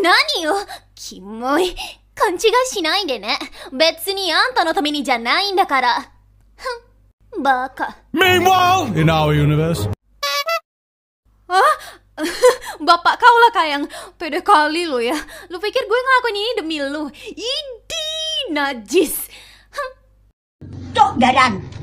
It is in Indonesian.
何よキモい勘違いしないでね別にあんたのためにじゃないんだからふんバカ Meanwhile in our universe あ Bapak kau lah kayang Pede kali lo ya Lu pikir gue ngelakuin ini demi lu Idi najis Cok dadan